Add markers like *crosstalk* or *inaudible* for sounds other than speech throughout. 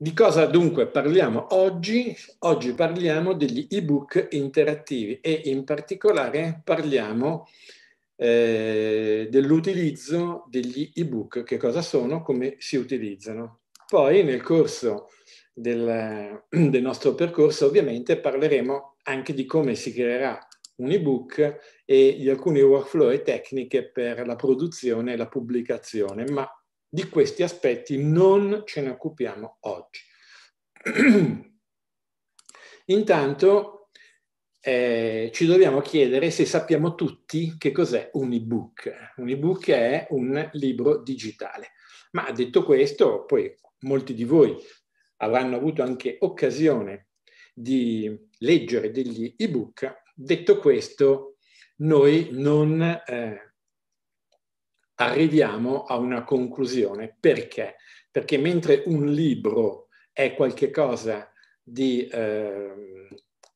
Di cosa dunque parliamo oggi? Oggi parliamo degli ebook interattivi e in particolare parliamo eh, dell'utilizzo degli ebook, che cosa sono, come si utilizzano. Poi nel corso del, *clears throat* del nostro percorso ovviamente parleremo anche di come si creerà un ebook e di alcuni workflow e tecniche per la produzione e la pubblicazione, ma di questi aspetti non ce ne occupiamo oggi. *clears throat* Intanto eh, ci dobbiamo chiedere se sappiamo tutti che cos'è un ebook. Un ebook è un libro digitale. Ma detto questo, poi molti di voi avranno avuto anche occasione di leggere degli ebook. Detto questo, noi non eh, arriviamo a una conclusione. Perché? Perché mentre un libro è qualcosa eh,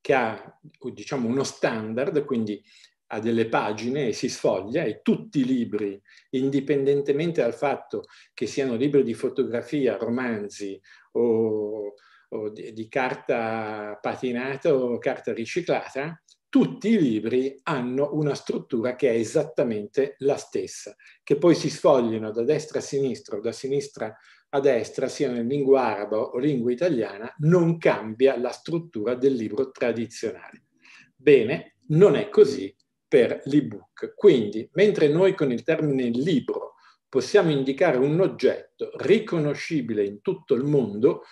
che ha diciamo, uno standard, quindi ha delle pagine e si sfoglia e tutti i libri, indipendentemente dal fatto che siano libri di fotografia, romanzi o, o di, di carta patinata o carta riciclata, tutti i libri hanno una struttura che è esattamente la stessa, che poi si sfoglino da destra a sinistra o da sinistra a destra, siano in lingua araba o lingua italiana, non cambia la struttura del libro tradizionale. Bene, non è così per l'ebook. Quindi, mentre noi con il termine libro possiamo indicare un oggetto riconoscibile in tutto il mondo,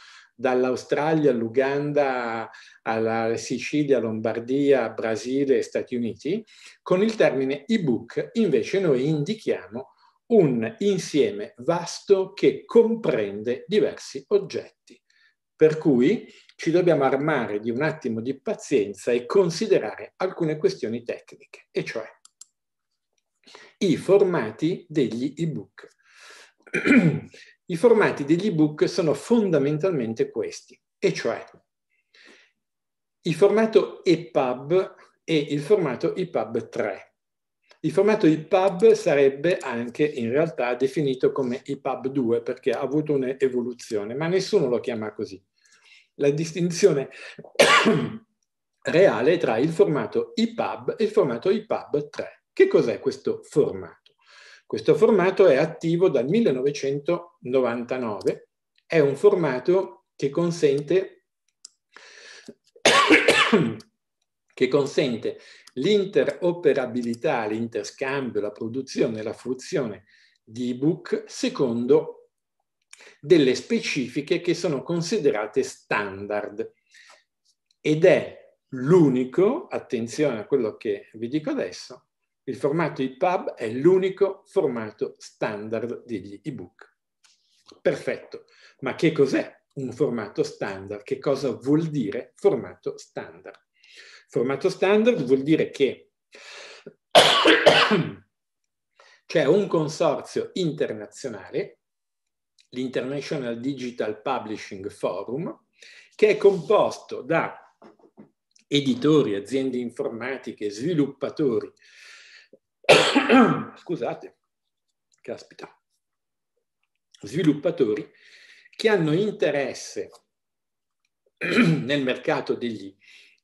dall'Australia all'Uganda, alla Sicilia, Lombardia, Brasile e Stati Uniti. Con il termine ebook invece noi indichiamo un insieme vasto che comprende diversi oggetti. Per cui ci dobbiamo armare di un attimo di pazienza e considerare alcune questioni tecniche, e cioè i formati degli ebook. *clears throat* I formati degli ebook sono fondamentalmente questi, e cioè il formato EPUB e il formato EPUB 3. Il formato EPUB sarebbe anche in realtà definito come EPUB 2 perché ha avuto un'evoluzione, ma nessuno lo chiama così. La distinzione *coughs* reale tra il formato EPUB e il formato EPUB 3. Che cos'è questo formato? Questo formato è attivo dal 1999, è un formato che consente, *coughs* che consente l'interoperabilità, l'interscambio, la produzione e la fruizione di ebook secondo delle specifiche che sono considerate standard ed è l'unico, attenzione a quello che vi dico adesso, il formato EPUB è l'unico formato standard degli ebook. Perfetto, ma che cos'è un formato standard? Che cosa vuol dire formato standard? Formato standard vuol dire che *coughs* c'è un consorzio internazionale, l'International Digital Publishing Forum, che è composto da editori, aziende informatiche, sviluppatori, *coughs* scusate, caspita, sviluppatori che hanno interesse *coughs* nel mercato degli,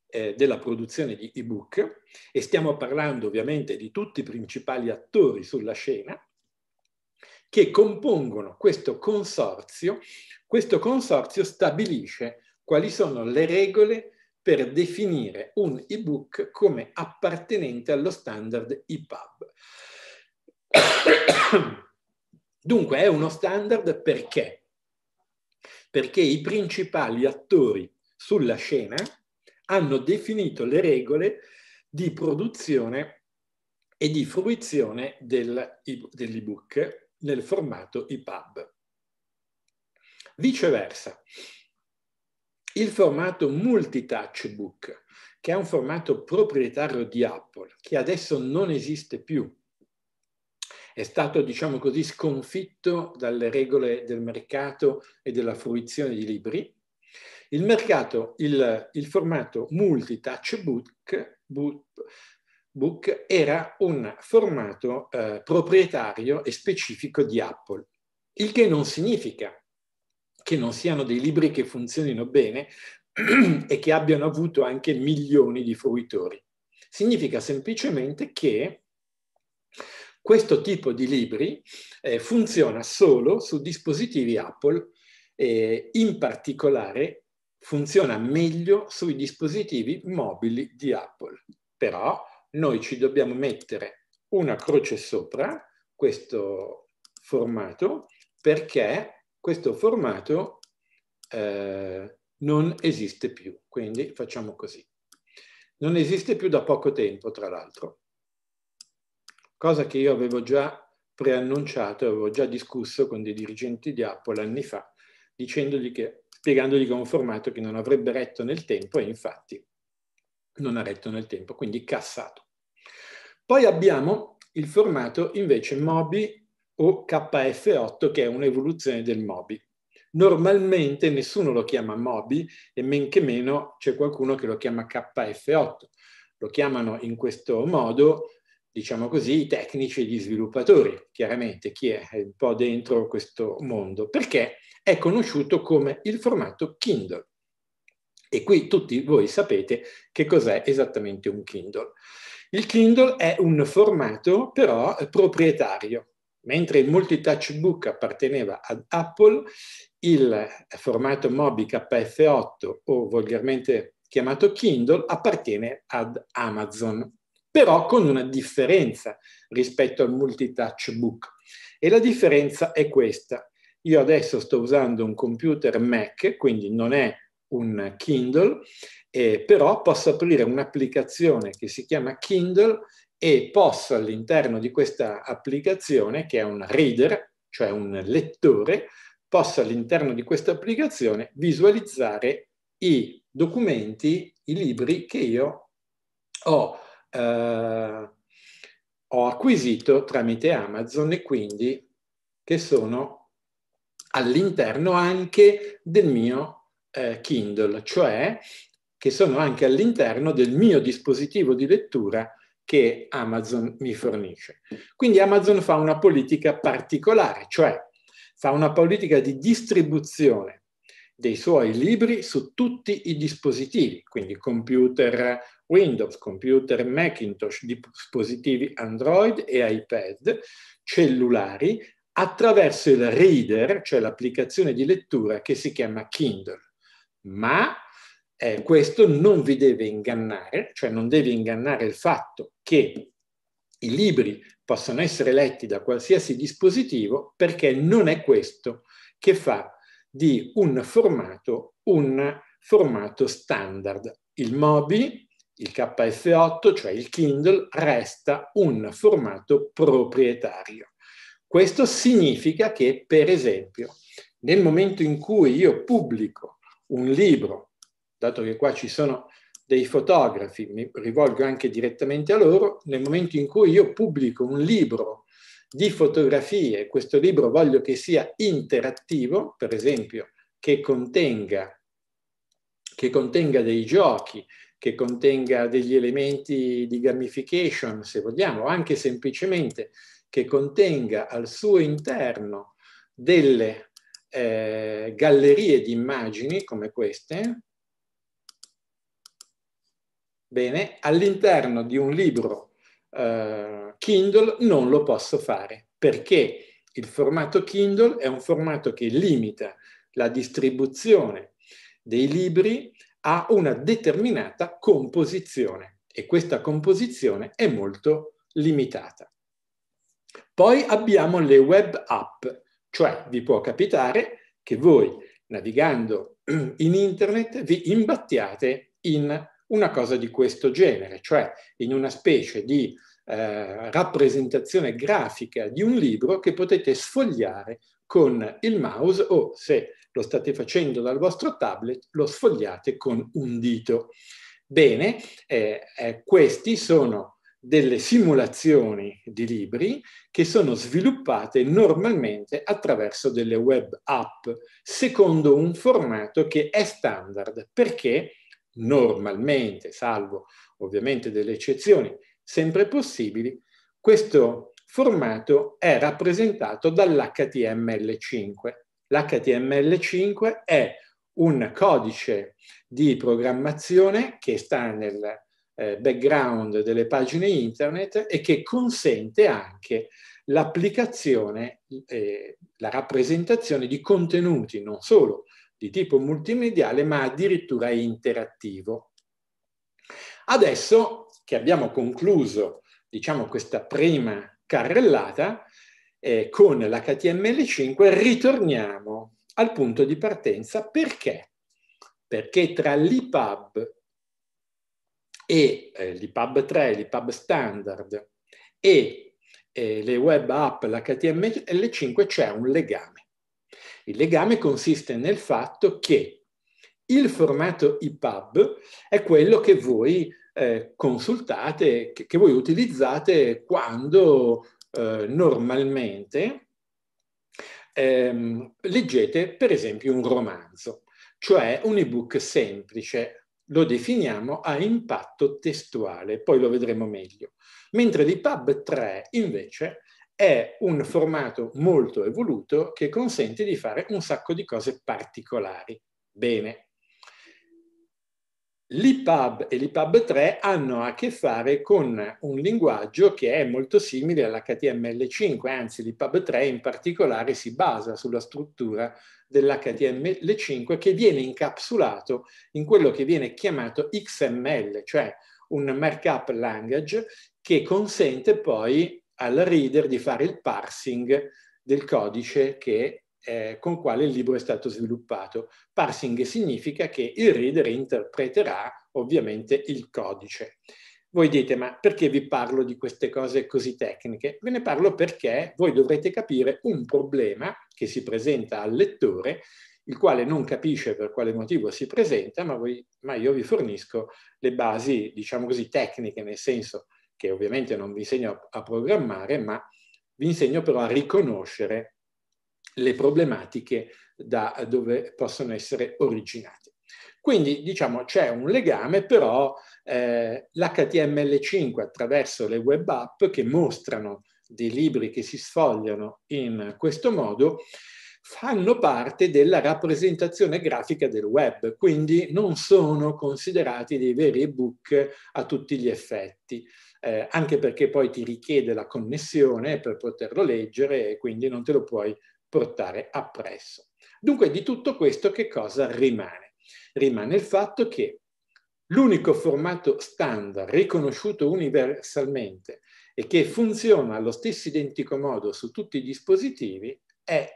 eh, della produzione di ebook e stiamo parlando ovviamente di tutti i principali attori sulla scena che compongono questo consorzio. Questo consorzio stabilisce quali sono le regole per definire un ebook come appartenente allo standard EPUB. *coughs* Dunque è uno standard perché? Perché i principali attori sulla scena hanno definito le regole di produzione e di fruizione dell'ebook nel formato EPUB. Viceversa, il formato multi-touch book, che è un formato proprietario di Apple, che adesso non esiste più. È stato, diciamo così, sconfitto dalle regole del mercato e della fruizione di libri. Il mercato, il, il formato multi-touch book, book, book, era un formato eh, proprietario e specifico di Apple, il che non significa che non siano dei libri che funzionino bene *clears throat* e che abbiano avuto anche milioni di fruitori. Significa semplicemente che questo tipo di libri eh, funziona solo su dispositivi Apple, eh, in particolare funziona meglio sui dispositivi mobili di Apple. Però noi ci dobbiamo mettere una croce sopra questo formato perché questo formato eh, non esiste più, quindi facciamo così. Non esiste più da poco tempo, tra l'altro, cosa che io avevo già preannunciato, avevo già discusso con dei dirigenti di Apple anni fa, dicendogli che, spiegandogli che è un formato che non avrebbe retto nel tempo e infatti non ha retto nel tempo, quindi cassato. Poi abbiamo il formato invece Mobi o KF8 che è un'evoluzione del Mobi. Normalmente nessuno lo chiama Mobi e men che meno c'è qualcuno che lo chiama KF8. Lo chiamano in questo modo, diciamo così, i tecnici e gli sviluppatori, chiaramente chi è un po' dentro questo mondo, perché è conosciuto come il formato Kindle. E qui tutti voi sapete che cos'è esattamente un Kindle. Il Kindle è un formato però proprietario, Mentre il multi-touch book apparteneva ad Apple, il formato Mobi KF8 o volgarmente chiamato Kindle appartiene ad Amazon, però con una differenza rispetto al multi-touch book. E la differenza è questa. Io adesso sto usando un computer Mac, quindi non è un Kindle, eh, però posso aprire un'applicazione che si chiama Kindle e posso all'interno di questa applicazione, che è un reader, cioè un lettore, posso all'interno di questa applicazione visualizzare i documenti, i libri che io ho, eh, ho acquisito tramite Amazon e quindi che sono all'interno anche del mio eh, Kindle, cioè che sono anche all'interno del mio dispositivo di lettura che Amazon mi fornisce. Quindi Amazon fa una politica particolare, cioè fa una politica di distribuzione dei suoi libri su tutti i dispositivi, quindi computer Windows, computer Macintosh, dispositivi Android e iPad, cellulari, attraverso il reader, cioè l'applicazione di lettura che si chiama Kindle. Ma eh, questo non vi deve ingannare, cioè non deve ingannare il fatto che i libri possano essere letti da qualsiasi dispositivo perché non è questo che fa di un formato un formato standard. Il MOBI, il KF8, cioè il Kindle, resta un formato proprietario. Questo significa che, per esempio, nel momento in cui io pubblico un libro dato che qua ci sono dei fotografi, mi rivolgo anche direttamente a loro, nel momento in cui io pubblico un libro di fotografie, questo libro voglio che sia interattivo, per esempio, che contenga, che contenga dei giochi, che contenga degli elementi di gamification, se vogliamo, anche semplicemente che contenga al suo interno delle eh, gallerie di immagini come queste, Bene, all'interno di un libro eh, Kindle non lo posso fare perché il formato Kindle è un formato che limita la distribuzione dei libri a una determinata composizione e questa composizione è molto limitata. Poi abbiamo le web app, cioè vi può capitare che voi navigando *clears throat* in internet vi imbattiate in una cosa di questo genere, cioè in una specie di eh, rappresentazione grafica di un libro che potete sfogliare con il mouse o se lo state facendo dal vostro tablet lo sfogliate con un dito. Bene, eh, eh, questi sono delle simulazioni di libri che sono sviluppate normalmente attraverso delle web app secondo un formato che è standard perché normalmente, salvo ovviamente delle eccezioni sempre possibili, questo formato è rappresentato dall'HTML5. L'HTML5 è un codice di programmazione che sta nel eh, background delle pagine internet e che consente anche l'applicazione, eh, la rappresentazione di contenuti non solo di tipo multimediale ma addirittura interattivo. Adesso che abbiamo concluso diciamo, questa prima carrellata eh, con l'HTML5 ritorniamo al punto di partenza perché? Perché tra l'IPAB e eh, l'IPAB 3, l'IPAB standard e eh, le web app, l'HTML5 c'è un legame. Il legame consiste nel fatto che il formato EPUB è quello che voi eh, consultate, che, che, voi utilizzate quando eh, normalmente ehm, leggete per esempio un romanzo, cioè un ebook semplice, lo definiamo a impatto testuale, poi lo vedremo meglio. Mentre l'EPUB 3 invece è un formato molto evoluto che consente di fare un sacco di cose particolari. Bene. L'IPUB e l'IPUB 3 hanno a che fare con un linguaggio che è molto simile all'HTML5, anzi l'IPUB 3 in particolare si basa sulla struttura dell'HTML5 che viene incapsulato in quello che viene chiamato XML, cioè un markup language che consente poi al reader di fare il parsing del codice che, eh, con quale il libro è stato sviluppato. Parsing significa che il reader interpreterà ovviamente il codice. Voi dite, ma perché vi parlo di queste cose così tecniche? Ve ne parlo perché voi dovrete capire un problema che si presenta al lettore, il quale non capisce per quale motivo si presenta, ma, voi, ma io vi fornisco le basi, diciamo così, tecniche, nel senso che ovviamente non vi insegno a programmare, ma vi insegno però a riconoscere le problematiche da dove possono essere originate. Quindi diciamo c'è un legame, però eh, l'HTML5 attraverso le web app che mostrano dei libri che si sfogliano in questo modo fanno parte della rappresentazione grafica del web, quindi non sono considerati dei veri ebook a tutti gli effetti eh, anche perché poi ti richiede la connessione per poterlo leggere e quindi non te lo puoi portare appresso. Dunque di tutto questo che cosa rimane? Rimane il fatto che l'unico formato standard riconosciuto universalmente e che funziona allo stesso identico modo su tutti i dispositivi è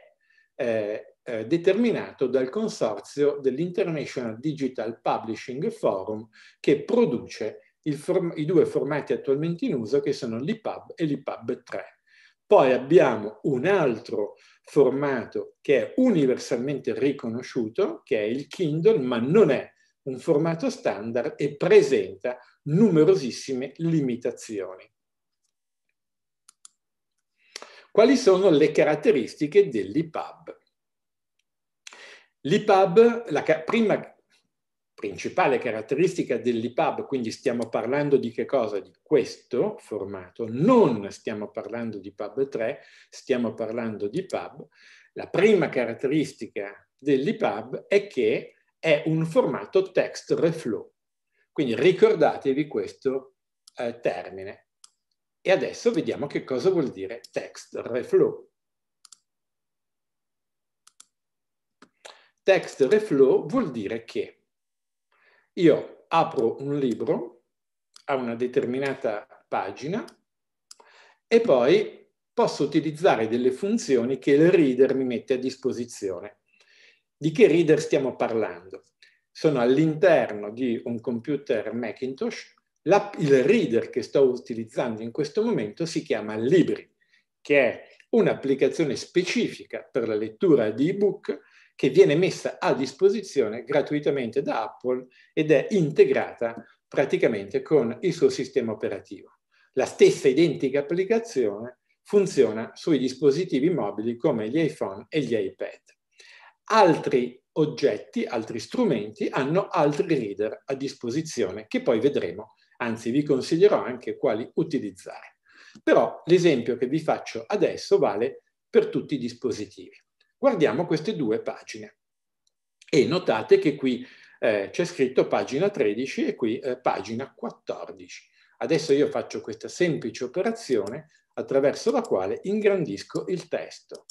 eh, eh determinato dal consorzio dell'International Digital Publishing Forum che produce form- i due formati attualmente in uso che sono l'IPUB e l'IPUB 3. Poi abbiamo un altro formato che è universalmente riconosciuto, che è il Kindle, ma non è un formato standard e presenta numerosissime limitazioni. Quali sono le caratteristiche dell'IPUB? L'IPUB, la ca- prima principale caratteristica dell'IPUB, quindi stiamo parlando di che cosa? Di questo formato, non stiamo parlando di PUB 3, stiamo parlando di PUB. La prima caratteristica dell'IPUB è che è un formato text reflow. Quindi ricordatevi questo eh, termine. E adesso vediamo che cosa vuol dire text reflow. Text reflow vuol dire che io apro un libro a una determinata pagina e poi posso utilizzare delle funzioni che il reader mi mette a disposizione. Di che reader stiamo parlando? Sono all'interno di un computer Macintosh, la, il reader che sto utilizzando in questo momento si chiama Libri, che è un'applicazione specifica per la lettura di ebook che viene messa a disposizione gratuitamente da Apple ed è integrata praticamente con il suo sistema operativo. La stessa identica applicazione funziona sui dispositivi mobili come gli iPhone e gli iPad. Altri oggetti, altri strumenti hanno altri reader a disposizione che poi vedremo, anzi vi consiglierò anche quali utilizzare. Però l'esempio che vi faccio adesso vale per tutti i dispositivi. Guardiamo queste due pagine e notate che qui eh, c'è scritto pagina 13 e qui eh, pagina 14. Adesso io faccio questa semplice operazione attraverso la quale ingrandisco il testo.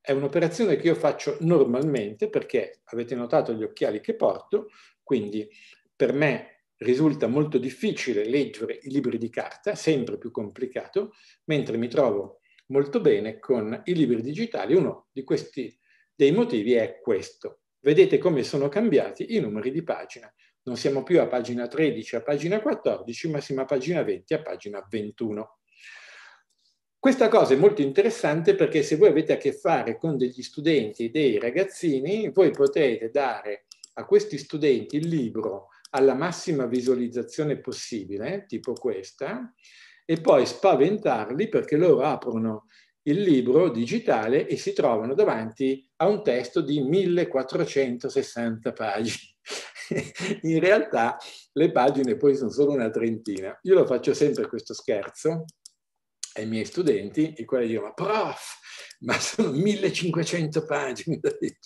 È un'operazione che io faccio normalmente perché avete notato gli occhiali che porto, quindi per me risulta molto difficile leggere i libri di carta, sempre più complicato, mentre mi trovo molto bene con i libri digitali. Uno di questi dei motivi è questo. Vedete come sono cambiati i numeri di pagina. Non siamo più a pagina 13, a pagina 14, ma siamo a pagina 20, a pagina 21. Questa cosa è molto interessante perché se voi avete a che fare con degli studenti, dei ragazzini, voi potete dare a questi studenti il libro alla massima visualizzazione possibile, tipo questa, e poi spaventarli perché loro aprono il libro digitale e si trovano davanti a un testo di 1460 pagine. *laughs* In realtà le pagine poi sono solo una trentina. Io lo faccio sempre questo scherzo ai miei studenti, i quali dicono, prof, ma sono 1500 pagine da leggere.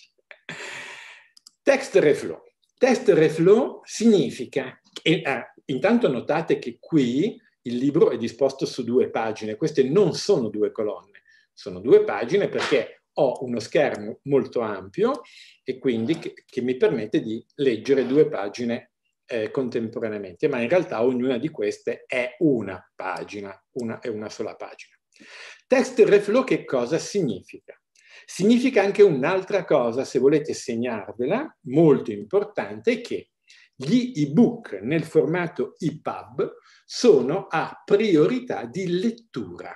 Text reflow. Test reflow significa, e, ah, eh, intanto notate che qui il libro è disposto su due pagine, queste non sono due colonne, sono due pagine perché ho uno schermo molto ampio e quindi che, che mi permette di leggere due pagine eh, contemporaneamente, ma in realtà ognuna di queste è una pagina, una, è una sola pagina. Text reflow che cosa significa? Significa anche un'altra cosa, se volete segnarvela, molto importante, che gli ebook nel formato EPUB sono a priorità di lettura.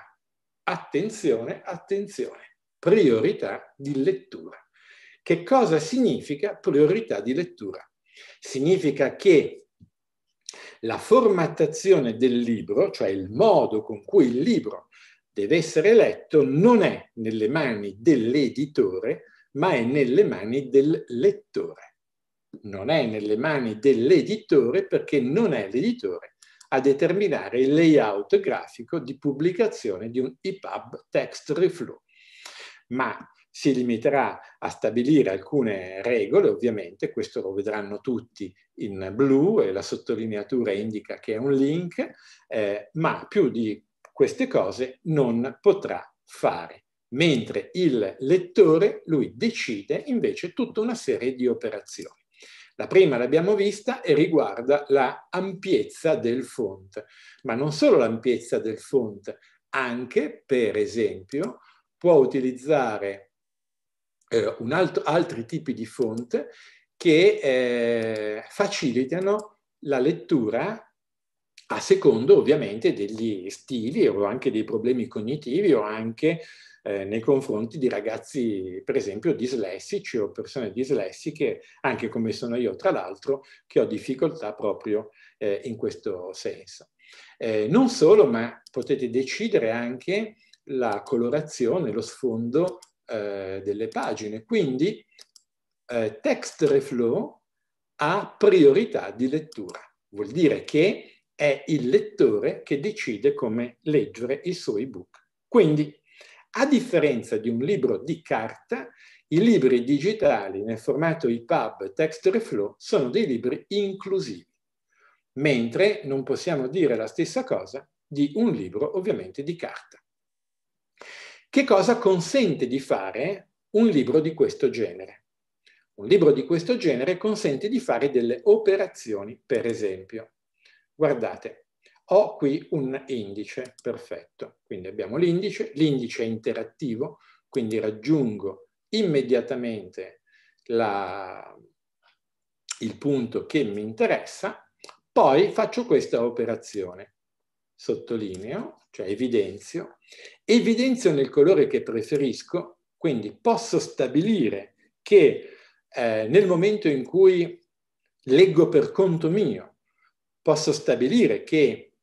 Attenzione, attenzione, priorità di lettura. Che cosa significa priorità di lettura? Significa che la formattazione del libro, cioè il modo con cui il libro deve essere letto, non è nelle mani dell'editore, ma è nelle mani del lettore non è nelle mani dell'editore perché non è l'editore a determinare il layout grafico di pubblicazione di un EPUB text reflow, ma si limiterà a stabilire alcune regole, ovviamente, questo lo vedranno tutti in blu e la sottolineatura indica che è un link, eh, ma più di queste cose non potrà fare, mentre il lettore, lui, decide invece tutta una serie di operazioni. La prima l'abbiamo vista e riguarda la ampiezza del font, ma non solo l'ampiezza del font, anche, per esempio, può utilizzare eh, altro, altri tipi di font che eh, facilitano la lettura a secondo ovviamente degli stili o anche dei problemi cognitivi o anche eh, nei confronti di ragazzi, per esempio, dislessici o persone dislessiche, anche come sono io, tra l'altro, che ho difficoltà proprio eh, in questo senso. Eh, non solo, ma potete decidere anche la colorazione, lo sfondo eh, delle pagine. Quindi eh, text reflow ha priorità di lettura. Vuol dire che è il lettore che decide come leggere il suo ebook. Quindi a differenza di un libro di carta, i libri digitali nel formato EPUB Text Reflow sono dei libri inclusivi, mentre non possiamo dire la stessa cosa di un libro ovviamente di carta. Che cosa consente di fare un libro di questo genere? Un libro di questo genere consente di fare delle operazioni, per esempio. Guardate, ho qui un indice, perfetto. Quindi abbiamo l'indice, l'indice è interattivo, quindi raggiungo immediatamente la, il punto che mi interessa, poi faccio questa operazione. Sottolineo, cioè evidenzio, evidenzio nel colore che preferisco, quindi posso stabilire che eh, nel momento in cui leggo per conto mio, posso stabilire che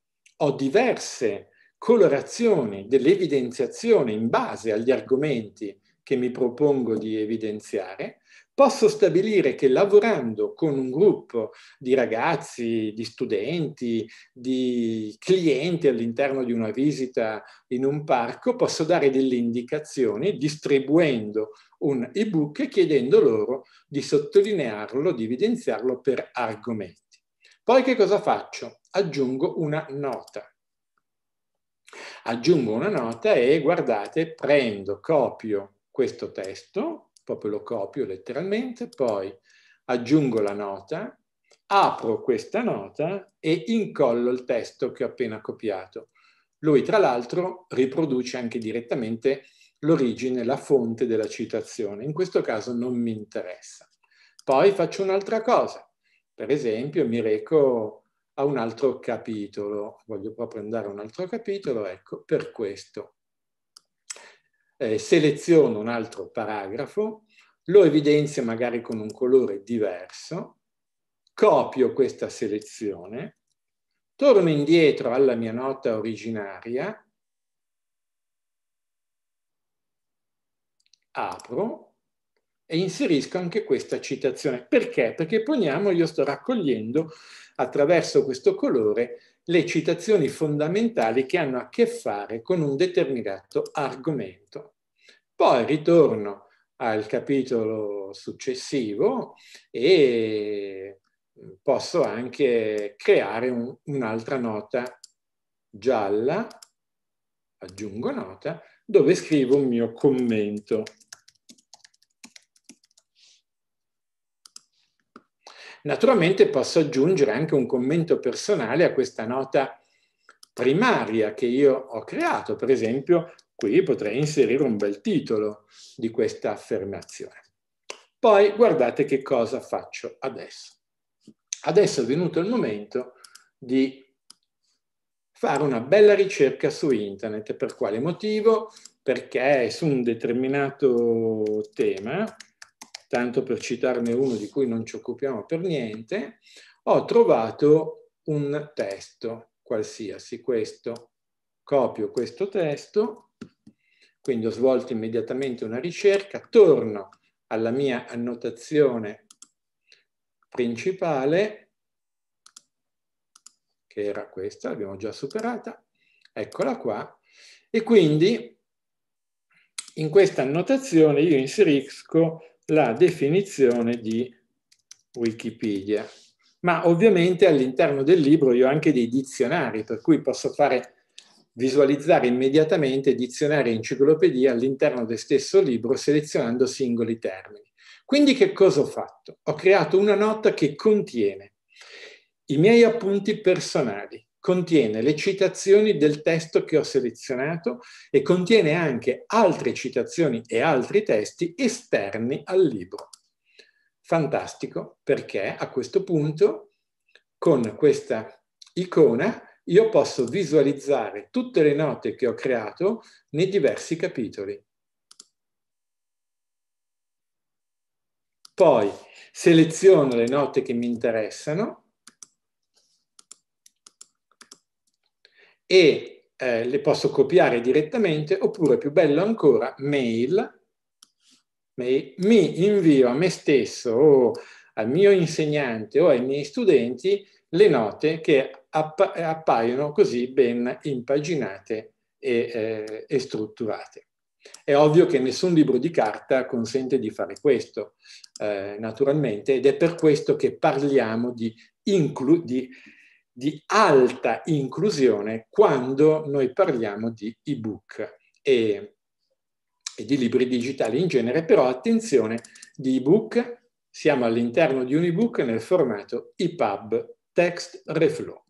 ho diverse colorazioni dell'evidenziazione in base agli argomenti che mi propongo di evidenziare, posso stabilire che lavorando con un gruppo di ragazzi, di studenti, di clienti all'interno di una visita in un parco, posso dare delle indicazioni distribuendo un ebook e chiedendo loro di sottolinearlo, di evidenziarlo per argomenti. Poi che cosa faccio? aggiungo una nota. Aggiungo una nota e guardate, prendo, copio questo testo, proprio lo copio letteralmente, poi aggiungo la nota, apro questa nota e incollo il testo che ho appena copiato. Lui, tra l'altro, riproduce anche direttamente l'origine, la fonte della citazione. In questo caso non mi interessa. Poi faccio un'altra cosa. Per esempio, mi reco a un altro capitolo. Voglio proprio andare a un altro capitolo, ecco, per questo. Eh, seleziono un altro paragrafo, lo evidenzio magari con un colore diverso, copio questa selezione, torno indietro alla mia nota originaria, apro, e inserisco anche questa citazione. Perché? Perché poniamo, io sto raccogliendo attraverso questo colore le citazioni fondamentali che hanno a che fare con un determinato argomento. Poi ritorno al capitolo successivo e mm, posso anche creare un, un'altra nota gialla, aggiungo nota, dove scrivo un mio commento Naturalmente posso aggiungere anche un commento personale a questa nota primaria che io ho creato, per esempio qui potrei inserire un bel titolo di questa affermazione. Poi guardate che cosa faccio adesso. Adesso è venuto il momento di fare una bella ricerca su internet. Per quale motivo? Perché su un determinato tema, tanto per citarne uno di cui non ci occupiamo per niente, ho trovato un testo qualsiasi, questo. Copio questo testo, quindi ho svolto immediatamente una ricerca, torno alla mia annotazione principale, che era questa, l'abbiamo già superata, eccola qua, e quindi in questa annotazione io inserisco la definizione di Wikipedia. Ma ovviamente all'interno del libro io ho anche dei dizionari, per cui posso fare visualizzare immediatamente dizionari e enciclopedie all'interno del stesso libro selezionando singoli termini. Quindi che cosa ho fatto? Ho creato una nota che contiene i miei appunti personali, contiene le citazioni del testo che ho selezionato e contiene anche altre citazioni e altri testi esterni al libro. Fantastico perché a questo punto con questa icona io posso visualizzare tutte le note che ho creato nei diversi capitoli. Poi seleziono le note che mi interessano e eh, le posso copiare direttamente oppure più bello ancora mail, mail mi invio a me stesso o al mio insegnante o ai miei studenti le note che appa appaiono così ben impaginate e, eh, e strutturate. È ovvio che nessun libro di carta consente di fare questo, eh, naturalmente, ed è per questo che parliamo di, inclu- di di alta inclusione quando noi parliamo di ebook e, e di libri digitali in genere, però attenzione, di ebook siamo all'interno di un ebook nel formato EPUB Text Reflow.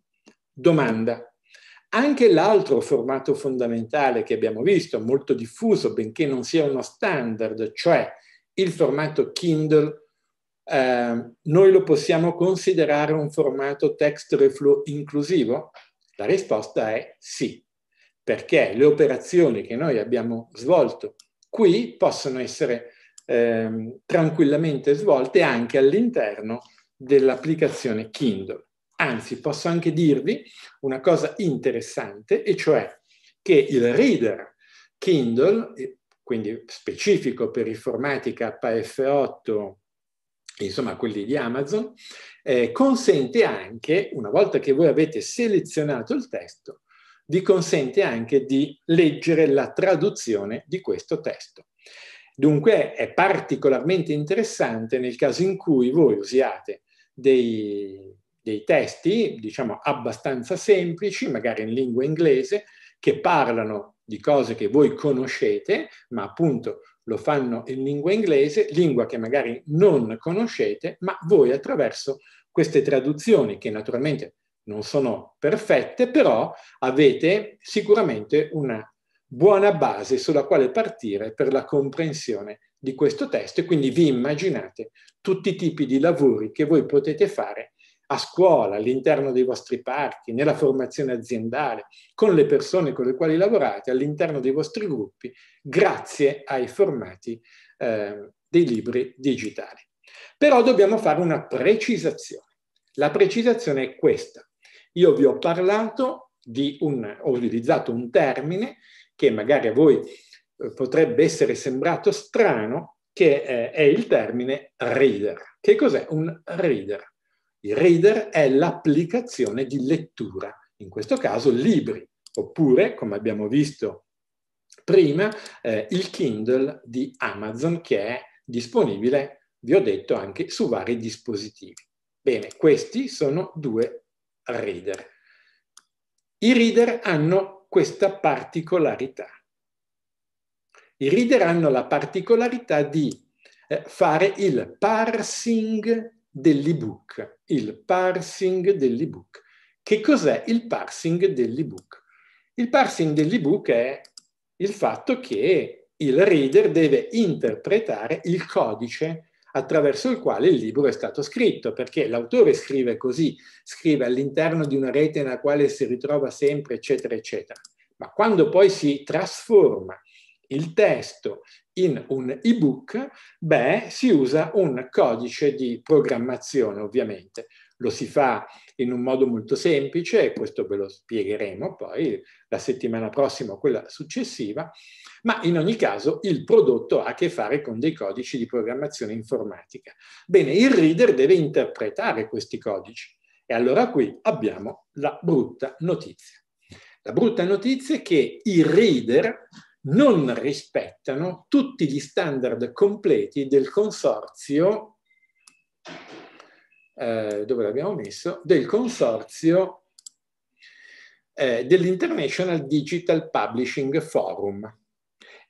Domanda. Anche l'altro formato fondamentale che abbiamo visto, molto diffuso, benché non sia uno standard, cioè il formato Kindle eh, noi lo possiamo considerare un formato text reflow inclusivo? La risposta è sì, perché le operazioni che noi abbiamo svolto qui possono essere eh, tranquillamente svolte anche all'interno dell'applicazione Kindle. Anzi, posso anche dirvi una cosa interessante, e cioè che il reader Kindle, quindi specifico per informatica PF8, insomma quelli di Amazon, eh, consente anche, una volta che voi avete selezionato il testo, vi consente anche di leggere la traduzione di questo testo. Dunque è particolarmente interessante nel caso in cui voi usiate dei, dei testi, diciamo, abbastanza semplici, magari in lingua inglese, che parlano di cose che voi conoscete, ma appunto lo fanno in lingua inglese, lingua che magari non conoscete, ma voi attraverso queste traduzioni, che naturalmente non sono perfette, però avete sicuramente una buona base sulla quale partire per la comprensione di questo testo e quindi vi immaginate tutti i tipi di lavori che voi potete fare a scuola, all'interno dei vostri parchi, nella formazione aziendale, con le persone con le quali lavorate, all'interno dei vostri gruppi, grazie ai formati eh, dei libri digitali. Però dobbiamo fare una precisazione. La precisazione è questa. Io vi ho parlato di un, ho utilizzato un termine che magari a voi eh, potrebbe essere sembrato strano, che eh, è il termine reader. Che cos'è un reader? Il reader è l'applicazione di lettura, in questo caso libri, oppure, come abbiamo visto prima, eh, il Kindle di Amazon che è disponibile, vi ho detto, anche su vari dispositivi. Bene, questi sono due reader. I reader hanno questa particolarità. I reader hanno la particolarità di eh, fare il parsing dell'ebook, il parsing dell'ebook. Che cos'è il parsing dell'ebook? Il parsing dell'ebook è il fatto che il reader deve interpretare il codice attraverso il quale il libro è stato scritto, perché l'autore scrive così, scrive all'interno di una rete nella quale si ritrova sempre, eccetera, eccetera. Ma quando poi si trasforma il testo in un ebook, beh, si usa un codice di programmazione, ovviamente. Lo si fa in un modo molto semplice, e questo ve lo spiegheremo poi la settimana prossima o quella successiva, ma in ogni caso il prodotto ha a che fare con dei codici di programmazione informatica. Bene, il reader deve interpretare questi codici. E allora qui abbiamo la brutta notizia. La brutta notizia è che i reader non rispettano tutti gli standard completi del consorzio, eh, dove l'abbiamo messo, del consorzio eh, dell'International Digital Publishing Forum,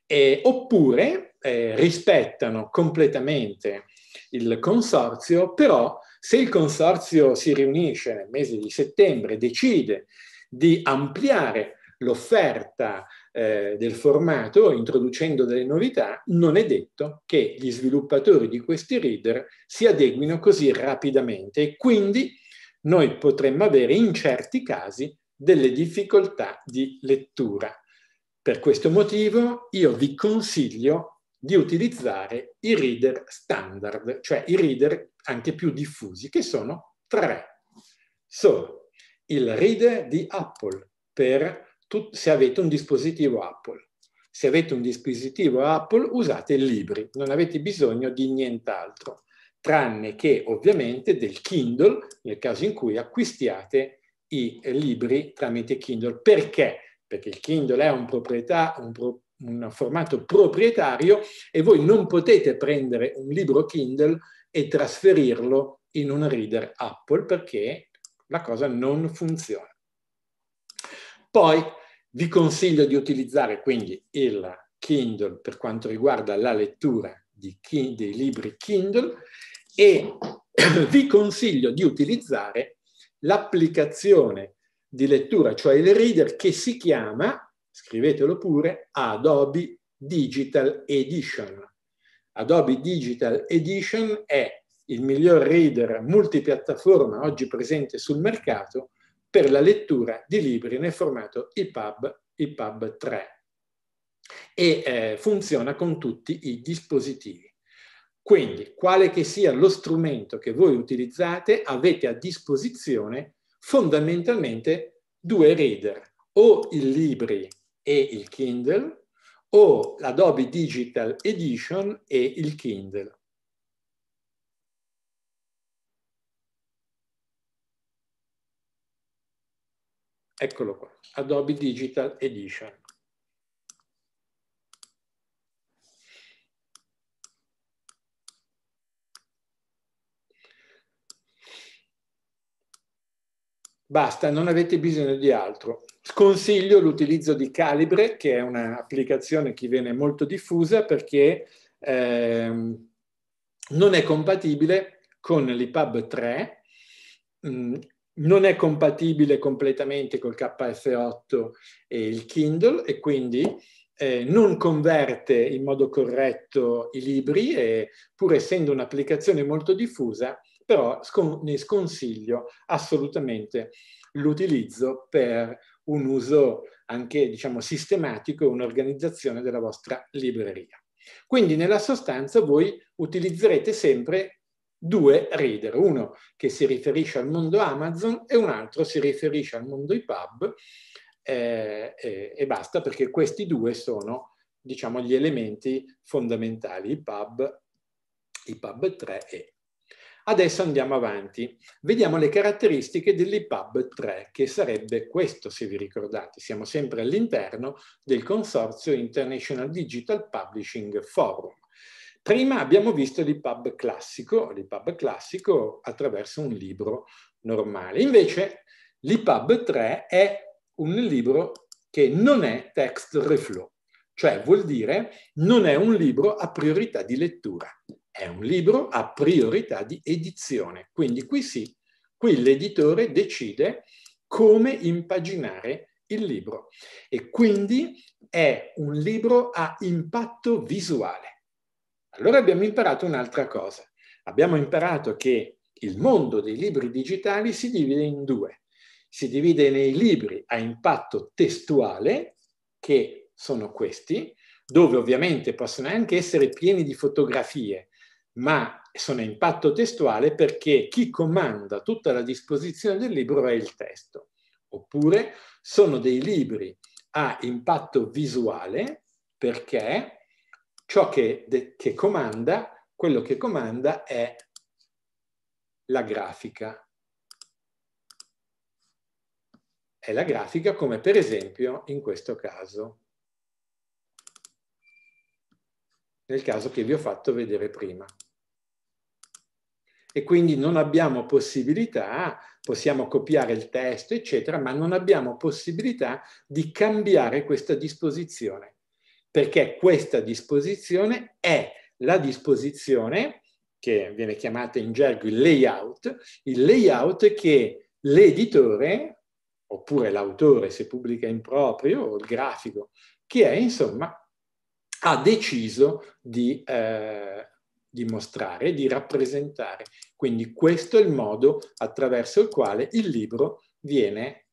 eh, oppure rispettano completamente il consorzio, però se il consorzio si riunisce nel mese di settembre e decide di ampliare l'offerta eh, del formato, introducendo delle novità, non è detto che gli sviluppatori di questi reader si adeguino così rapidamente e quindi noi potremmo avere in certi casi delle difficoltà di lettura. Per questo motivo io vi consiglio di utilizzare i reader standard, cioè i reader anche più diffusi, che sono tre. Sono il reader di Apple per se avete un dispositivo Apple. Se avete un dispositivo Apple usate libri, non avete bisogno di nient'altro, tranne che ovviamente del Kindle nel caso in cui acquistiate i libri tramite Kindle. Perché? Perché il Kindle è un, un, pro, un formato proprietario e voi non potete prendere un libro Kindle e trasferirlo in un reader Apple perché la cosa non funziona. Poi vi consiglio di utilizzare quindi il Kindle per quanto riguarda la lettura di, dei libri Kindle e *clears throat* vi consiglio di utilizzare l'applicazione di lettura, cioè il reader che si chiama, scrivetelo pure, Adobe Digital Edition. Adobe Digital Edition è il miglior reader multipiattaforma oggi presente sul mercato per la lettura di libri nel formato EPUB, EPUB 3 e eh, funziona con tutti i dispositivi. Quindi, quale che sia lo strumento che voi utilizzate, avete a disposizione fondamentalmente due reader, o il Libri e il Kindle, o l'Adobe Digital Edition e il Kindle. Eccolo qua, Adobe Digital Edition. Basta, non avete bisogno di altro. Sconsiglio l'utilizzo di Calibre, che è un'applicazione che viene molto diffusa perché ehm, non è compatibile con l'IPUB 3, mh, mm, non è compatibile completamente col KF8 e il Kindle e quindi eh, non converte in modo corretto i libri e pur essendo un'applicazione molto diffusa, però scon- ne sconsiglio assolutamente l'utilizzo per un uso anche diciamo sistematico e un'organizzazione della vostra libreria. Quindi nella sostanza voi utilizzerete sempre due reader, uno che si riferisce al mondo Amazon e un altro si riferisce al mondo EPUB eh, eh, e basta perché questi due sono diciamo, gli elementi fondamentali, EPUB, EPUB 3 e Adesso andiamo avanti. Vediamo le caratteristiche dell'IPUB 3, che sarebbe questo, se vi ricordate. Siamo sempre all'interno del consorzio International Digital Publishing Forum. Prima abbiamo visto l'IPAB classico, l'IPAB classico attraverso un libro normale. Invece l'IPAB 3 è un libro che non è text reflow, cioè vuol dire non è un libro a priorità di lettura, è un libro a priorità di edizione. Quindi qui sì, qui l'editore decide come impaginare il libro e quindi è un libro a impatto visuale. Allora abbiamo imparato un'altra cosa. Abbiamo imparato che il mondo dei libri digitali si divide in due. Si divide nei libri a impatto testuale, che sono questi, dove ovviamente possono anche essere pieni di fotografie, ma sono a impatto testuale perché chi comanda tutta la disposizione del libro è il testo. Oppure sono dei libri a impatto visuale perché ciò che, de, che comanda, quello che comanda è la grafica. È la grafica come per esempio in questo caso, nel caso che vi ho fatto vedere prima. E quindi non abbiamo possibilità, possiamo copiare il testo, eccetera, ma non abbiamo possibilità di cambiare questa disposizione perché questa disposizione è la disposizione che viene chiamata in gergo il layout, il layout che l'editore, oppure l'autore se pubblica in proprio, o il grafico, che è insomma, ha deciso di, eh, di mostrare, di rappresentare. Quindi questo è il modo attraverso il quale il libro viene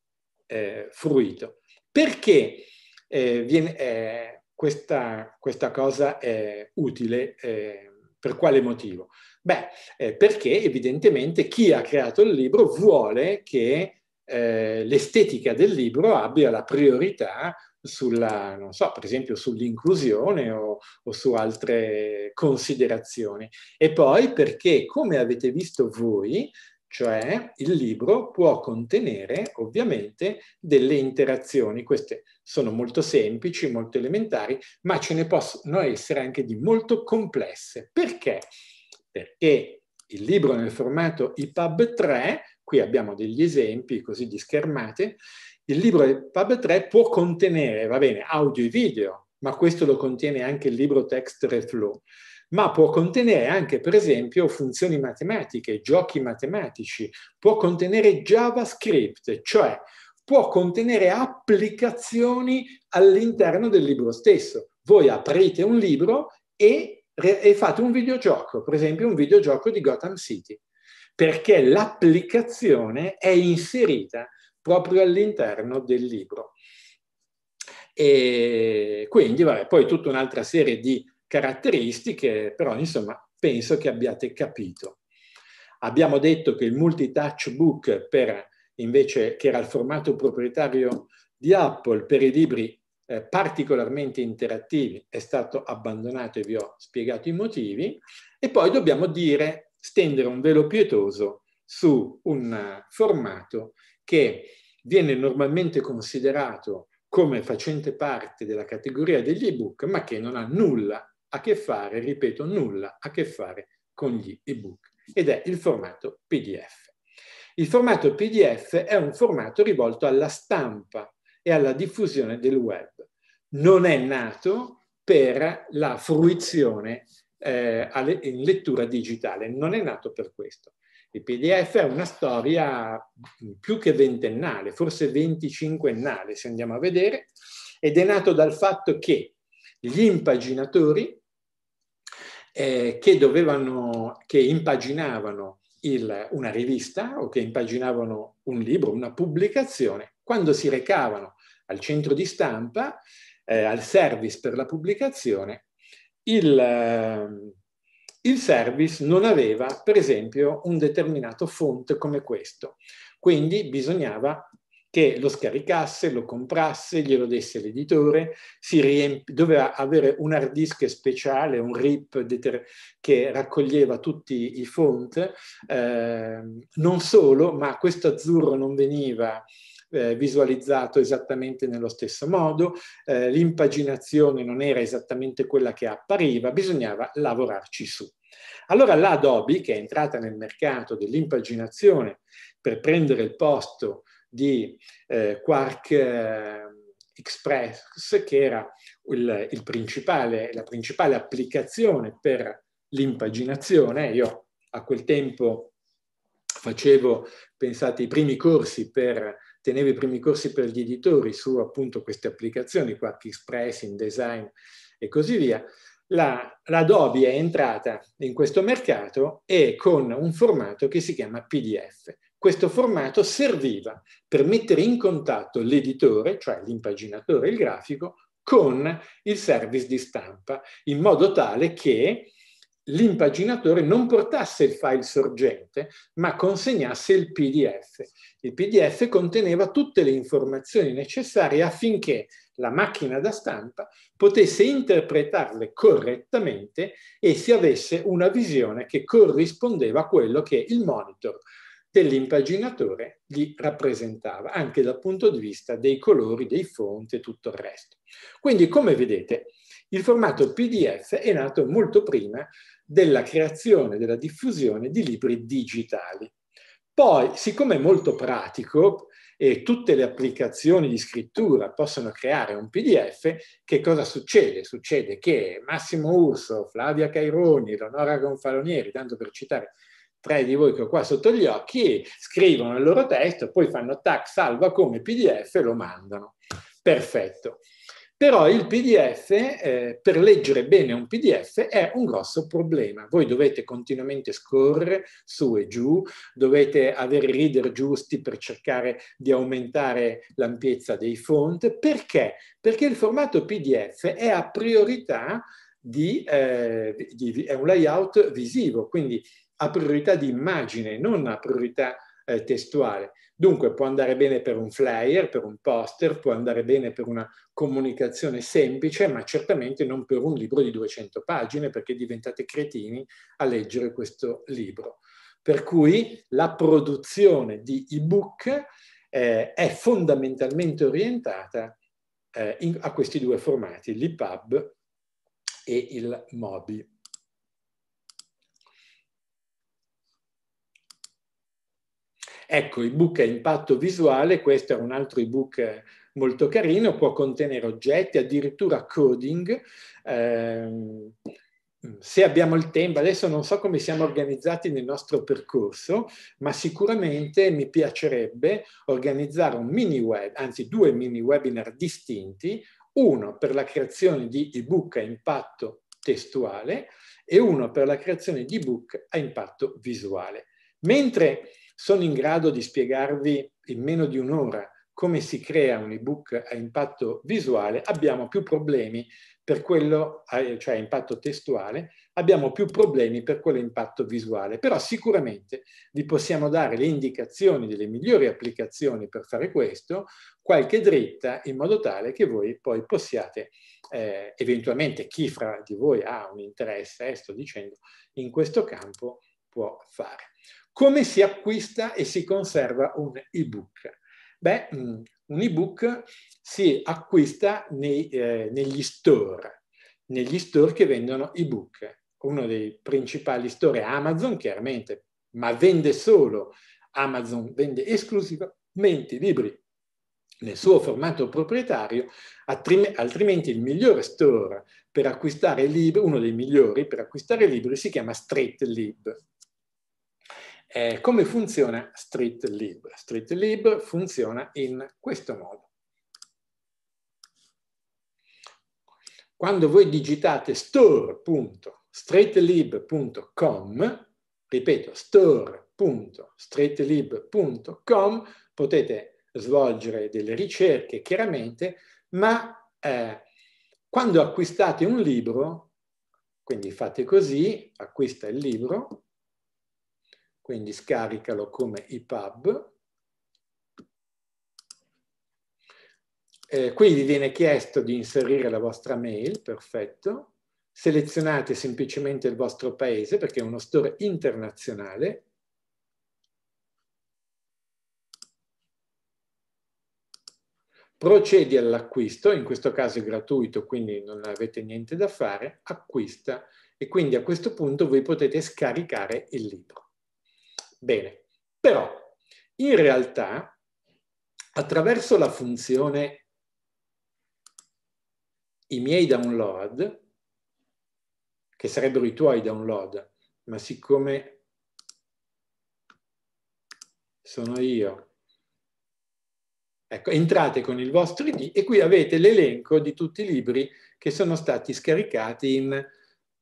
eh, fruito. Perché eh, viene, eh, questa, questa cosa è utile. Eh, per quale motivo? Beh, eh, perché evidentemente chi ha creato il libro vuole che eh, l'estetica del libro abbia la priorità sulla, non so, per esempio sull'inclusione o, o su altre considerazioni. E poi perché, come avete visto voi, cioè il libro può contenere ovviamente delle interazioni, queste sono molto semplici, molto elementari, ma ce ne possono essere anche di molto complesse. Perché? Perché il libro nel formato IPUB 3, qui abbiamo degli esempi così di schermate, il libro IPUB 3 può contenere, va bene, audio e video, ma questo lo contiene anche il libro text reflow ma può contenere anche, per esempio, funzioni matematiche, giochi matematici, può contenere JavaScript, cioè può contenere applicazioni all'interno del libro stesso. Voi aprite un libro e, e fate un videogioco, per esempio un videogioco di Gotham City, perché l'applicazione è inserita proprio all'interno del libro. E quindi, vabbè, poi tutta un'altra serie di caratteristiche, però insomma penso che abbiate capito. Abbiamo detto che il multi-touch book, per, invece, che era il formato proprietario di Apple per i libri eh, particolarmente interattivi, è stato abbandonato e vi ho spiegato i motivi. E poi dobbiamo dire, stendere un velo pietoso su un eh, formato che viene normalmente considerato come facente parte della categoria degli ebook, ma che non ha nulla a che fare, ripeto, nulla a che fare con gli ebook ed è il formato PDF. Il formato PDF è un formato rivolto alla stampa e alla diffusione del web. Non è nato per la fruizione eh, in lettura digitale, non è nato per questo. Il PDF è una storia più che ventennale, forse venticinquennale se andiamo a vedere, ed è nato dal fatto che gli impaginatori eh, che, dovevano, che impaginavano il, una rivista o che impaginavano un libro, una pubblicazione, quando si recavano al centro di stampa, eh, al service per la pubblicazione, il, eh, il service non aveva, per esempio, un determinato font come questo. Quindi bisognava che lo scaricasse, lo comprasse, glielo desse l'editore, doveva avere un hard disk speciale, un RIP che raccoglieva tutti i font, eh, non solo, ma questo azzurro non veniva eh, visualizzato esattamente nello stesso modo, eh, l'impaginazione non era esattamente quella che appariva, bisognava lavorarci su. Allora l'Adobe, che è entrata nel mercato dell'impaginazione per prendere il posto di eh, Quark eh, Express, che era il, il principale, la principale applicazione per l'impaginazione. Io a quel tempo facevo, pensate, i primi corsi per, tenevo i primi corsi per gli editori su appunto queste applicazioni, Quark Express, InDesign e così via. La, Adobe è entrata in questo mercato e con un formato che si chiama PDF questo formato serviva per mettere in contatto l'editore, cioè l'impaginatore, il grafico, con il service di stampa, in modo tale che l'impaginatore non portasse il file sorgente, ma consegnasse il PDF. Il PDF conteneva tutte le informazioni necessarie affinché la macchina da stampa potesse interpretarle correttamente e si avesse una visione che corrispondeva a quello che il monitor che l'impaginatore gli rappresentava, anche dal punto di vista dei colori, dei fonti e tutto il resto. Quindi, come vedete, il formato PDF è nato molto prima della creazione, della diffusione di libri digitali. Poi, siccome è molto pratico e tutte le applicazioni di scrittura possono creare un PDF, che cosa succede? Succede che Massimo Urso, Flavia Caironi, Leonora Gonfalonieri, tanto per citare tre di voi che ho qua sotto gli occhi, scrivono il loro testo, poi fanno tac, salva come PDF e lo mandano. Perfetto. Però il PDF, eh, per leggere bene un PDF, è un grosso problema. Voi dovete continuamente scorrere su e giù, dovete avere i reader giusti per cercare di aumentare l'ampiezza dei font. Perché? Perché il formato PDF è a priorità di, eh, di, è un layout visivo, quindi ha priorità di immagine, non a priorità eh, testuale. Dunque può andare bene per un flyer, per un poster, può andare bene per una comunicazione semplice, ma certamente non per un libro di 200 pagine, perché diventate cretini a leggere questo libro. Per cui la produzione di ebook eh, è fondamentalmente orientata eh, in, a questi due formati, l'EPUB e il MOBI. Ecco, ebook a impatto visuale, questo è un altro ebook eh, molto carino, può contenere oggetti, addirittura coding. Eh, se abbiamo il tempo, adesso non so come siamo organizzati nel nostro percorso, ma sicuramente mi piacerebbe organizzare un mini web, anzi due mini webinar distinti, uno per la creazione di ebook a impatto testuale e uno per la creazione di ebook a impatto visuale. Mentre sono in grado di spiegarvi in meno di un'ora come si crea un ebook a impatto visuale, abbiamo più problemi per quello, eh, cioè a impatto testuale, abbiamo più problemi per quello a impatto visuale. Però sicuramente vi possiamo dare le indicazioni delle migliori applicazioni per fare questo, qualche dritta in modo tale che voi poi possiate, eh, eventualmente chi fra di voi ha un interesse, eh, sto dicendo, in questo campo può fare. Come si acquista e si conserva un ebook? Beh, mm, un ebook si acquista nei, eh, negli store, negli store che vendono ebook. Uno dei principali store è Amazon, chiaramente, ma vende solo, Amazon vende esclusivamente libri nel suo formato proprietario, altrimenti il migliore store per acquistare libri, uno dei migliori per acquistare libri, si chiama Street Lib. Eh, come funziona StreetLib? StreetLib funziona in questo modo. Quando voi digitate store.streetlib.com, ripeto, store.streetlib.com, potete svolgere delle ricerche chiaramente, ma eh, quando acquistate un libro, quindi fate così, acquista il libro, quindi scaricalo come EPUB. Eh, qui vi viene chiesto di inserire la vostra mail, perfetto. Selezionate semplicemente il vostro paese perché è uno store internazionale. Procedi all'acquisto, in questo caso è gratuito, quindi non avete niente da fare, acquista e quindi a questo punto voi potete scaricare il libro. Bene, però in realtà attraverso la funzione i miei download, che sarebbero i tuoi download, ma siccome sono io, ecco, entrate con il vostro ID e qui avete l'elenco di tutti i libri che sono stati scaricati in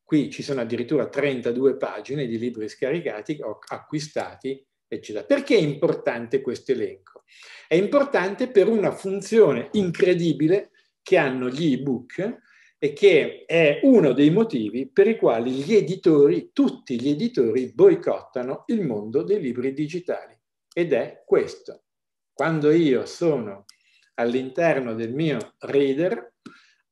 Qui ci sono addirittura 32 pagine di libri scaricati o acquistati, eccetera. Perché è importante questo elenco? È importante per una funzione incredibile che hanno gli ebook e che è uno dei motivi per i quali gli editori, tutti gli editori, boicottano il mondo dei libri digitali. Ed è questo. Quando io sono all'interno del mio reader,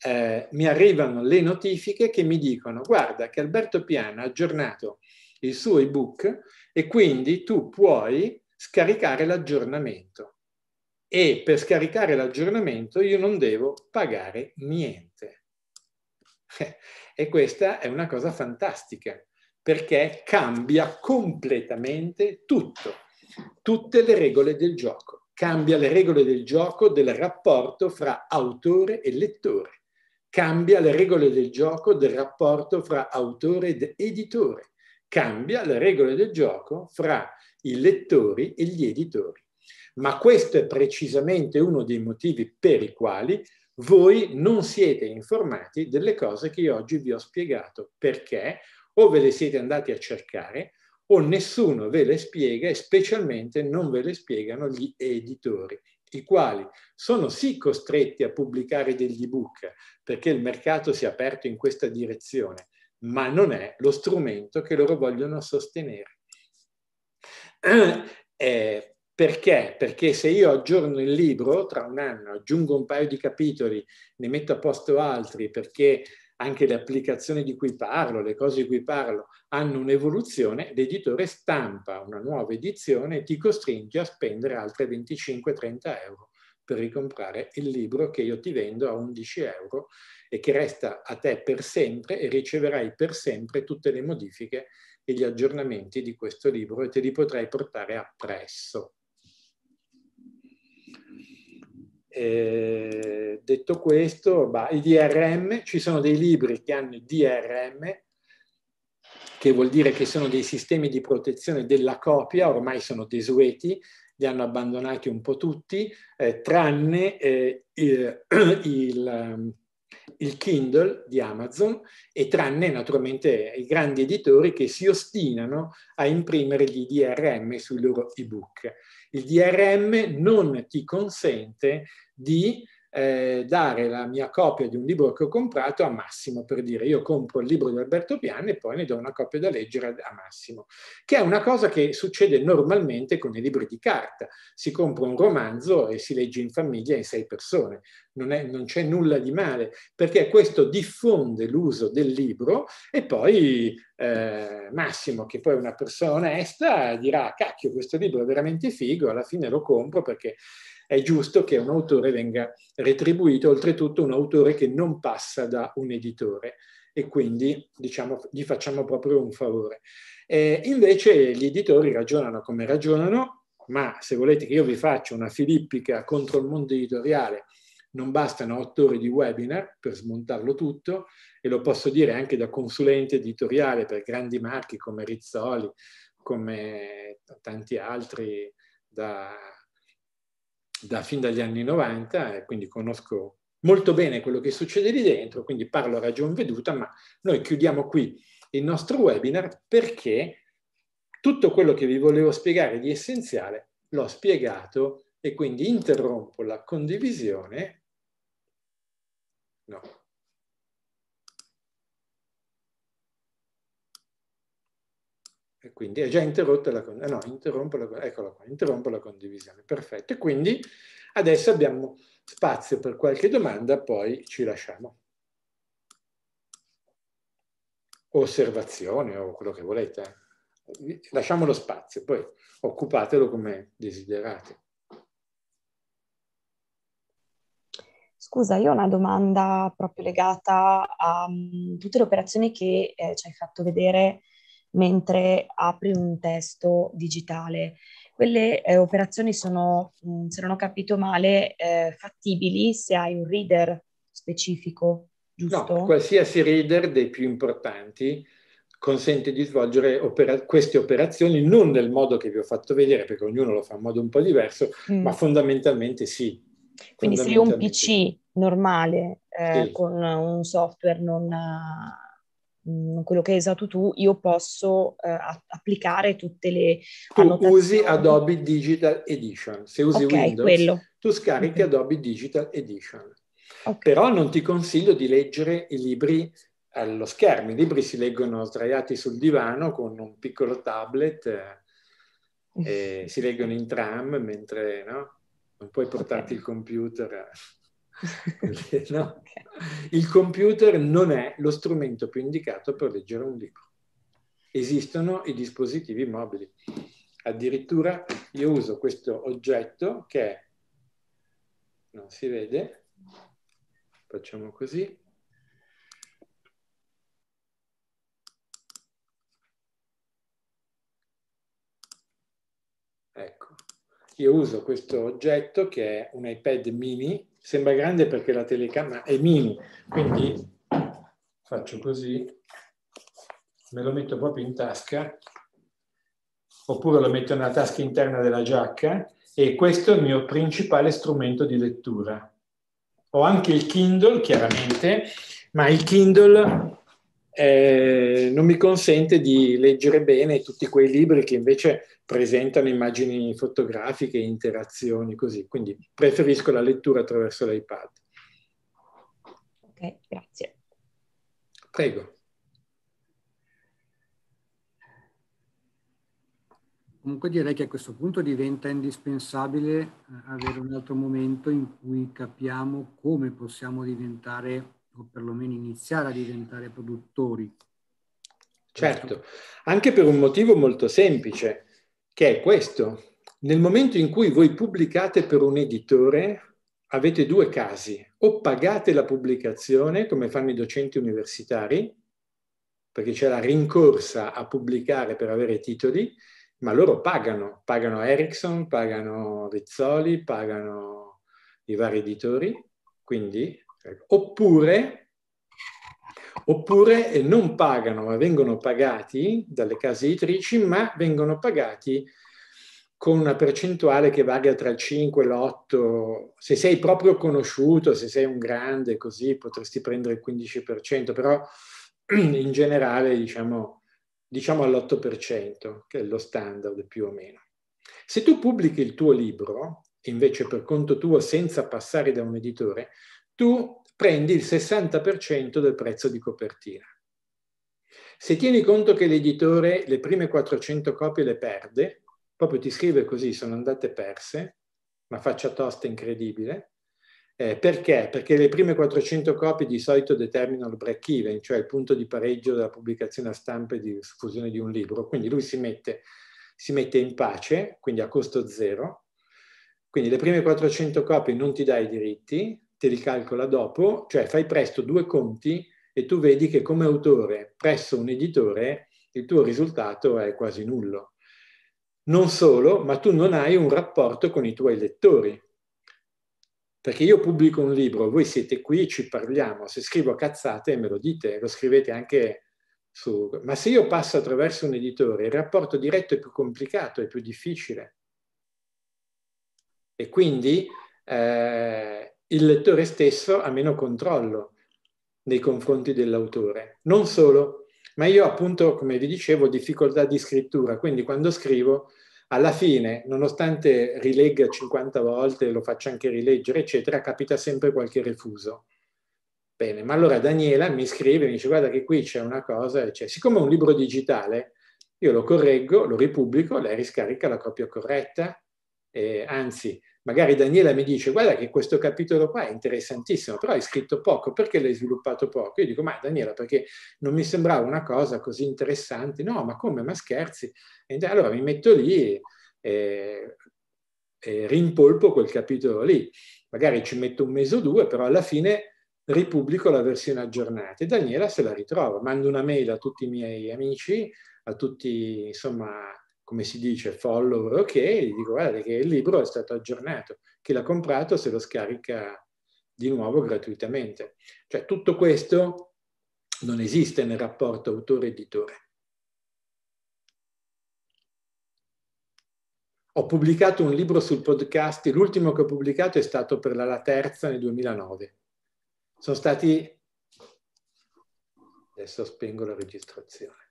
eh, mi arrivano le notifiche che mi dicono guarda che Alberto Piano ha aggiornato il suo ebook e quindi tu puoi scaricare l'aggiornamento. E per scaricare l'aggiornamento io non devo pagare niente. *laughs* e questa è una cosa fantastica perché cambia completamente tutto, tutte le regole del gioco, cambia le regole del gioco del rapporto fra autore e lettore cambia le regole del gioco del rapporto fra autore ed editore, cambia le regole del gioco fra i lettori e gli editori. Ma questo è precisamente uno dei motivi per i quali voi non siete informati delle cose che oggi vi ho spiegato, perché o ve le siete andati a cercare o nessuno ve le spiega e specialmente non ve le spiegano gli editori i quali sono sì costretti a pubblicare degli ebook perché il mercato si è aperto in questa direzione, ma non è lo strumento che loro vogliono sostenere. Eh, perché? Perché se io aggiorno il libro tra un anno, aggiungo un paio di capitoli, ne metto a posto altri perché anche le applicazioni di cui parlo, le cose di cui parlo, hanno un'evoluzione, l'editore stampa una nuova edizione e ti costringe a spendere altre 25-30 euro per ricomprare il libro che io ti vendo a 11 euro e che resta a te per sempre e riceverai per sempre tutte le modifiche e gli aggiornamenti di questo libro e te li potrai portare appresso. Eh, detto questo, bah, i DRM, ci sono dei libri che hanno i DRM, che vuol dire che sono dei sistemi di protezione della copia, ormai sono desueti, li hanno abbandonati un po' tutti, eh, tranne eh, il, *clears throat* il, ehm, il, Kindle di Amazon e tranne naturalmente i grandi editori che si ostinano a imprimere gli DRM sui loro ebook. Il DRM non ti consente di eh, dare la mia copia di un libro che ho comprato a Massimo, per dire io compro il libro di Alberto Piani e poi ne do una copia da leggere a Massimo, che è una cosa che succede normalmente con i libri di carta. Si compra un romanzo e si legge in famiglia in sei persone. Non, è, non c'è nulla di male, perché questo diffonde l'uso del libro e poi eh, Massimo, che poi è una persona onesta, dirà cacchio questo libro è veramente figo, alla fine lo compro perché è giusto che un autore venga retribuito, oltretutto un autore che non passa da un editore e quindi diciamo, gli facciamo proprio un favore. Eh, invece gli editori ragionano come ragionano, ma se volete che io vi faccia una filippica contro il mondo editoriale, non bastano otto ore di webinar per smontarlo tutto e lo posso dire anche da consulente editoriale per grandi marchi come Rizzoli, come tanti altri da da, fin dagli anni 90 e quindi conosco molto bene quello che succede lì dentro, quindi parlo a ragion veduta, ma noi chiudiamo qui il nostro webinar perché tutto quello che vi volevo spiegare di essenziale l'ho spiegato e quindi interrompo la condivisione. No. quindi è già interrotta la condivisione, eh, no, interrompo eccola qua, interrompo la condivisione, perfetto. E quindi adesso abbiamo spazio per qualche domanda, poi ci lasciamo. Osservazione o quello che volete. Lasciamo lo spazio, poi occupatelo come desiderate. Scusa, io ho una domanda proprio legata a um, tutte le operazioni che eh, ci hai fatto vedere mentre apri un testo digitale. Quelle eh, operazioni sono, mm, se non ho capito male, eh, fattibili se hai un reader specifico, giusto? No, qualsiasi reader dei più importanti consente di svolgere opera- queste operazioni non nel modo che vi ho fatto vedere, perché ognuno lo fa in modo un po' diverso, mm. ma fondamentalmente sì. Quindi fondamentalmente se io un PC normale eh, sì. con un software non eh, Mhmm, quello che hai usato tu, io posso eh, applicare tutte le tu usi Adobe Digital Edition, se usi okay, Windows, quello. tu scarichi okay. Adobe Digital Edition. Okay. Però non ti consiglio di leggere i libri allo schermo, i libri si leggono sdraiati sul divano con un piccolo tablet, eh, *laughs* si leggono in tram mentre no? non puoi portarti il computer. Eh. *laughs* no? okay. Il computer non è lo strumento più indicato per leggere un libro. Esistono i dispositivi mobili. Addirittura io uso questo oggetto che non si vede, facciamo così, Ecco, Io uso questo oggetto che è un iPad mini Sembra grande perché la telecamera è mini, quindi faccio così, me lo metto proprio in tasca, oppure lo metto nella tasca interna della giacca e questo è il mio principale strumento di lettura. Ho anche il Kindle, chiaramente, ma il Kindle eh, non mi consente di leggere bene tutti quei libri che invece presentano immagini fotografiche, interazioni, così. Quindi preferisco la lettura attraverso l'iPad. Ok, grazie. Prego. Comunque direi che a questo punto diventa indispensabile eh, avere un altro momento in cui capiamo come possiamo diventare o perlomeno iniziare a diventare produttori. Certo, anche per un motivo molto semplice, che è questo. Nel momento in cui voi pubblicate per un editore, avete due casi. O pagate la pubblicazione, come fanno i docenti universitari, perché c'è la rincorsa a pubblicare per avere titoli, ma loro pagano, pagano Ericsson, pagano Rizzoli, pagano i vari editori, quindi Ecco. Oppure, oppure eh, non pagano, ma vengono pagati dalle case editrici, ma vengono pagati con una percentuale che varia tra il 5 e l'8. Se sei proprio conosciuto, se sei un grande, così potresti prendere il 15%, però *clears throat* in generale diciamo, diciamo all'8%, che è lo standard più o meno. Se tu pubblichi il tuo libro, invece per conto tuo senza passare da un editore, tu prendi il 60% del prezzo di copertina. Se tieni conto che l'editore le prime 400 copie le perde, proprio ti scrive così, sono andate perse, ma faccia tosta incredibile, eh, perché? Perché le prime 400 copie di solito determinano il break-even, cioè il punto di pareggio della pubblicazione a stampa e di diffusione di un libro. Quindi lui si mette, si mette in pace, quindi a costo zero. Quindi le prime 400 copie non ti dà i diritti, li calcola dopo, cioè fai presto due conti e tu vedi che come autore presso un editore il tuo risultato è quasi nullo. Non solo, ma tu non hai un rapporto con i tuoi lettori. Perché io pubblico un libro, voi siete qui, ci parliamo, se scrivo cazzate me lo dite, lo scrivete anche su... Ma se io passo attraverso un editore, il rapporto diretto è più complicato, è più difficile. E quindi eh, il lettore stesso ha meno controllo nei confronti dell'autore. Non solo, ma io appunto, come vi dicevo, ho difficoltà di scrittura, quindi quando scrivo, alla fine, nonostante rilegga 50 volte, lo faccia anche rileggere, eccetera, capita sempre qualche refuso. Bene, ma allora Daniela mi scrive, mi dice guarda che qui c'è una cosa, cioè, siccome è un libro digitale, io lo correggo, lo ripubblico, lei riscarica la copia corretta, eh, anzi magari Daniela mi dice guarda che questo capitolo qua è interessantissimo, però hai scritto poco, perché l'hai sviluppato poco? Io dico ma Daniela perché non mi sembrava una cosa così interessante, no ma come, ma scherzi? E allora mi metto lì e, e, e rimpolpo quel capitolo lì, magari ci metto un mese o due, però alla fine ripubblico la versione aggiornata e Daniela se la ritrova, mando una mail a tutti i miei amici, a tutti insomma come si dice, follower, ok, gli dico guarda che il libro è stato aggiornato, chi l'ha comprato se lo scarica di nuovo gratuitamente. Cioè tutto questo non esiste nel rapporto autore-editore. Ho pubblicato un libro sul podcast, l'ultimo che ho pubblicato è stato per la, la terza nel 2009. Sono stati... Adesso spengo la registrazione.